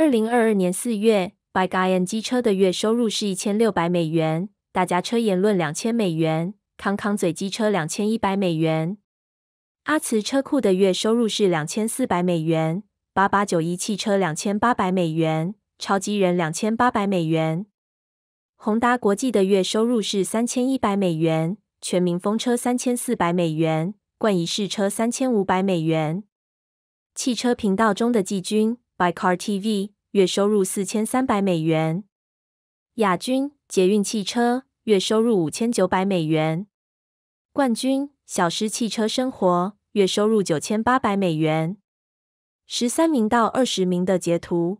二零二二年四月，b 白 n 机车的月收入是一千六百美元，大家车言论两千美元，康康嘴机车两千一百美元，阿慈车库的月收入是两千四百美元，八八九一汽车两千八百美元，超级人两千八百美元，宏达国际的月收入是三千一百美元，全民风车三千四百美元，冠仪试车三千五百美元，汽车频道中的季军。By Car TV，月收入四千三百美元；亚军捷运汽车，月收入五千九百美元；冠军小狮汽车生活，月收入九千八百美元。十三名到二十名的截图。